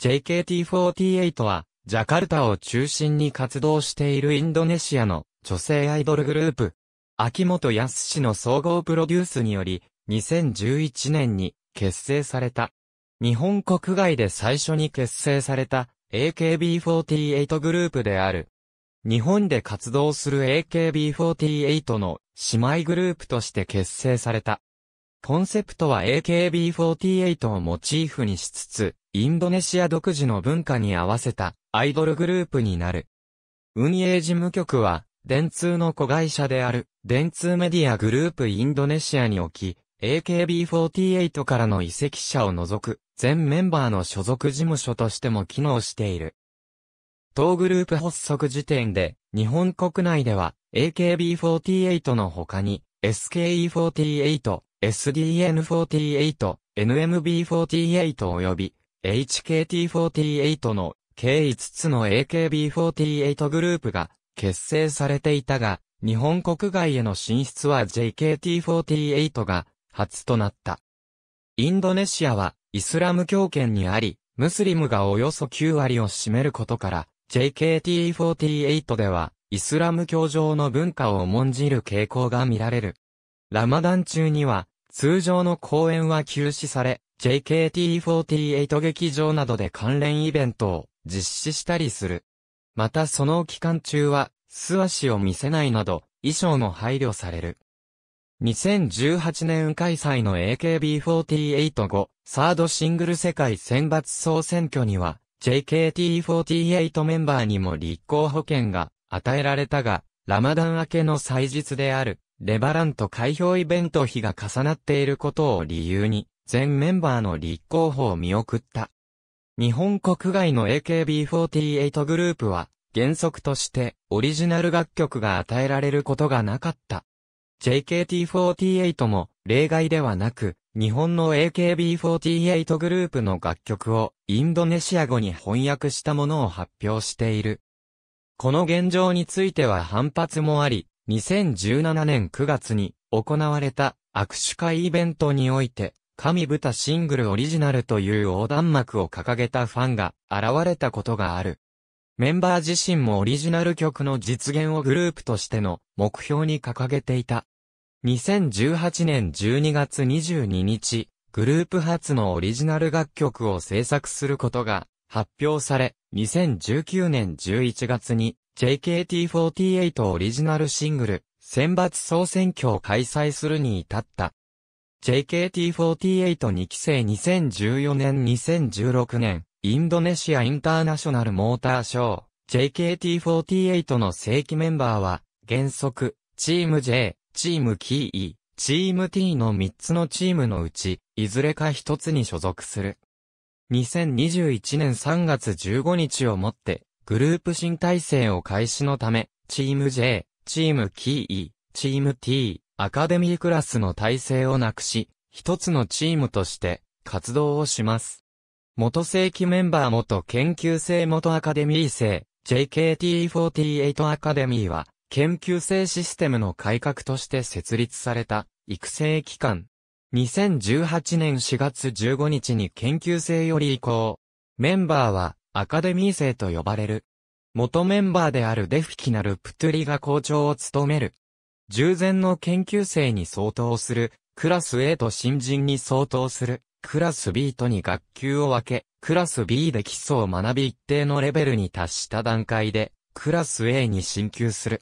JKT48 は、ジャカルタを中心に活動しているインドネシアの女性アイドルグループ。秋元康氏の総合プロデュースにより、2011年に結成された。日本国外で最初に結成された AKB48 グループである。日本で活動する AKB48 の姉妹グループとして結成された。コンセプトは AKB48 をモチーフにしつつ、インドネシア独自の文化に合わせたアイドルグループになる。運営事務局は、電通の子会社である、電通メディアグループインドネシアにおき、AKB48 からの移籍者を除く、全メンバーの所属事務所としても機能している。当グループ発足時点で、日本国内では、AKB48 の他に、SKE48、SDN48、NMB48 及び HKT48 の計5つの AKB48 グループが結成されていたが、日本国外への進出は JKT48 が初となった。インドネシアはイスラム教圏にあり、ムスリムがおよそ9割を占めることから、JKT48 ではイスラム教上の文化を重んじる傾向が見られる。ラマダン中には、通常の公演は休止され、JKT48 劇場などで関連イベントを実施したりする。またその期間中は、素足を見せないなど、衣装も配慮される。2018年開催の AKB48 後、サードシングル世界選抜総選挙には、JKT48 メンバーにも立候補権が与えられたが、ラマダン明けの祭日であるレバランと開票イベント日が重なっていることを理由に、全メンバーの立候補を見送った。日本国外の AKB48 グループは、原則として、オリジナル楽曲が与えられることがなかった。JKT48 も、例外ではなく、日本の AKB48 グループの楽曲を、インドネシア語に翻訳したものを発表している。この現状については反発もあり、2017年9月に行われた握手会イベントにおいて、神豚シングルオリジナルという横断幕を掲げたファンが現れたことがある。メンバー自身もオリジナル曲の実現をグループとしての目標に掲げていた。2018年12月22日、グループ初のオリジナル楽曲を制作することが発表され、2019年11月に JKT48 オリジナルシングル、選抜総選挙を開催するに至った。JKT482 期生2014年2016年、インドネシアインターナショナルモーターショー、JKT48 の正規メンバーは、原則、チーム J、チームキー E、チーム T の3つのチームのうち、いずれか1つに所属する。2021年3月15日をもって、グループ新体制を開始のため、チーム J、チームキー、チーム T、アカデミークラスの体制をなくし、一つのチームとして活動をします。元世紀メンバー元研究生元アカデミー生、JKT48 アカデミーは、研究生システムの改革として設立された育成機関。2018年4月15日に研究生より移行。メンバーはアカデミー生と呼ばれる。元メンバーであるデフィキナル・プトゥリが校長を務める。従前の研究生に相当する、クラス A と新人に相当する、クラス B とに学級を分け、クラス B で基礎を学び一定のレベルに達した段階で、クラス A に進級する。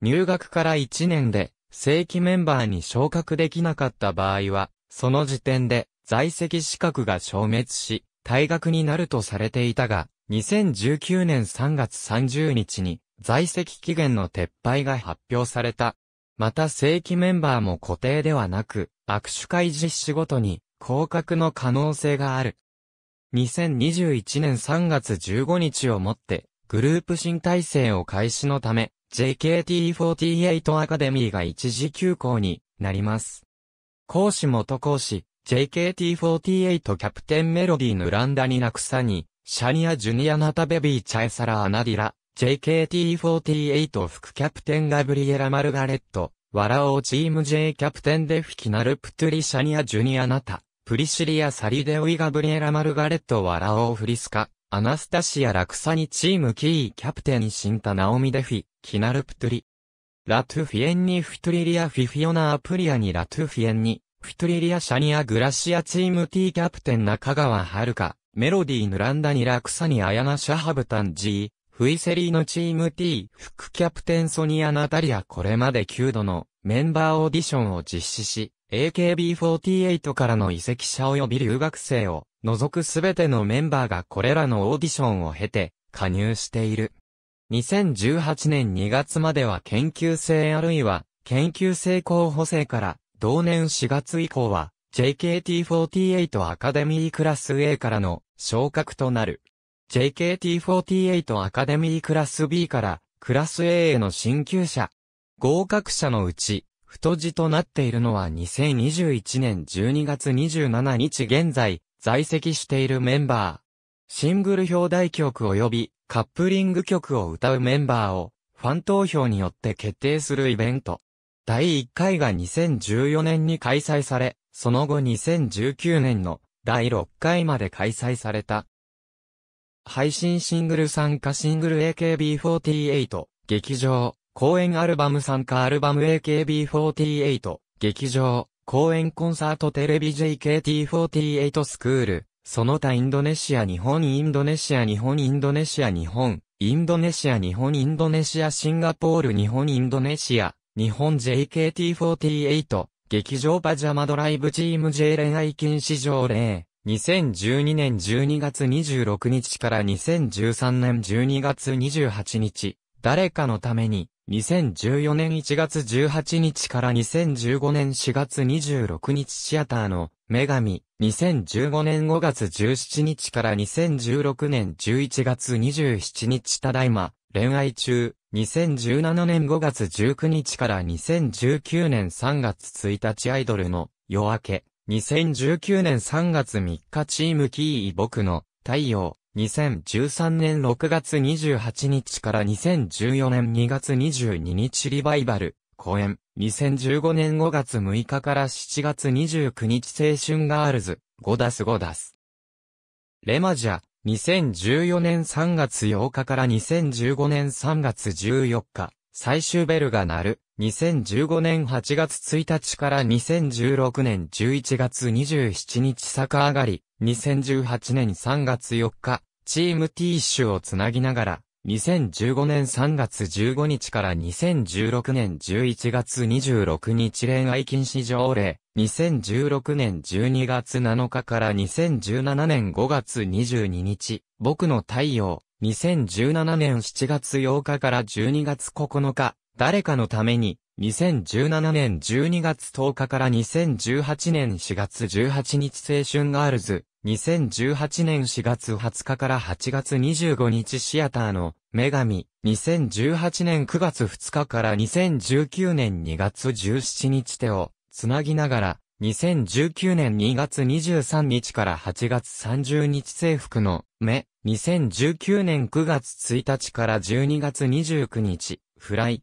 入学から1年で、正規メンバーに昇格できなかった場合は、その時点で在籍資格が消滅し、退学になるとされていたが、2019年3月30日に在籍期限の撤廃が発表された。また正規メンバーも固定ではなく、握手会実施ごとに降格の可能性がある。2021年3月15日をもって、グループ新体制を開始のため、JKT48 アカデミーが一時休校になります。講師元講師、JKT48 キャプテンメロディーヌランダニナクサニ、シャニアジュニアナタベビーチャエサラアナディラ、JKT48 副キャプテンガブリエラ・マルガレット、ワラオーチーム J キャプテンデフィキナルプトゥリシャニアジュニアナタ、プリシリア・サリデオイ・ガブリエラ・マルガレットワラオーフリスカ、アナスタシア・ラクサニチームキーキャプテンシンタ・ナオミ・デフィ、キナルプトゥリ。ラトゥフィエンニフィトリリア・フィフィオナ・アプリアにラトゥフィエンニ、フィトリリア・シャニア・グラシアチーム T キャプテン中川遥、メロディー・ヌランダ・ニラクサニ・アヤナ・シャハブタン・ジー、フイセリーのチーム T、副キャプテンソニア・ナタリアこれまで9度のメンバーオーディションを実施し、AKB48 からの移籍者及び留学生を除くすべてのメンバーがこれらのオーディションを経て加入している。2018年2月までは研究生あるいは研究生候補生から同年4月以降は、JKT48 アカデミークラス A からの昇格となる。JKT48 アカデミークラス B からクラス A への進級者。合格者のうち、太字となっているのは2021年12月27日現在、在籍しているメンバー。シングル表題曲及びカップリング曲を歌うメンバーをファン投票によって決定するイベント。第1回が2014年に開催され、その後2019年の第6回まで開催された。配信シングル参加シングル AKB48、劇場、公演アルバム参加アルバム AKB48、劇場、公演コンサートテレビ JKT48 スクール、その他インドネシア日本インドネシア日本インドネシア日本、インドネシア日本インドネシアシンガポール日本インドネシア、日本 JKT48、劇場パジャマドライブチーム J 恋愛禁止条例、2012年12月26日から2013年12月28日、誰かのために、2014年1月18日から2015年4月26日シアターの女神、2015年5月17日から2016年11月27日ただいま、恋愛中、2017年5月19日から2019年3月1日アイドルの夜明け。2019年3月3日チームキーイ僕の太陽。2013年6月28日から2014年2月22日リバイバル公演。2015年5月6日から7月29日青春ガールズ。5ダス5ダス。レマジャ、2014年3月8日から2015年3月14日、最終ベルが鳴る。2015年8月1日から2016年11月27日坂上がり、2018年3月4日、チームティッシュをつなぎながら、2015年3月15日から2016年11月26日恋愛禁止条例、2016年12月7日から2017年5月22日、僕の太陽、2017年7月8日から12月9日、誰かのために、2017年12月10日から2018年4月18日青春ガールズ、2018年4月20日から8月25日シアターの女神、2018年9月2日から2019年2月17日手を、つなぎながら、2019年2月23日から8月30日制服の、目、2019年9月1日から12月29日、フライ。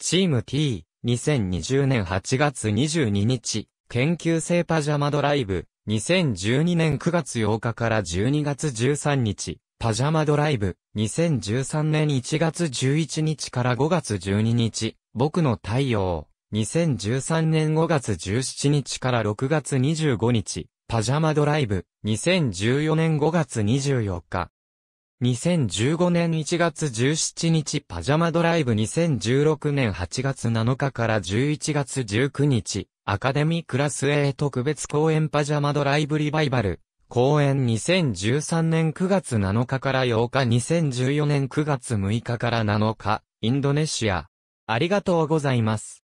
チーム T、2020年8月22日、研究生パジャマドライブ、2012年9月8日から12月13日、パジャマドライブ、2013年1月11日から5月12日、僕の太陽。2013年5月17日から6月25日、パジャマドライブ、2014年5月24日。2015年1月17日パジャマドライブ2016年8月7日から11月19日アカデミークラス A 特別公演パジャマドライブリバイバル公演2013年9月7日から8日2014年9月6日から7日インドネシアありがとうございます。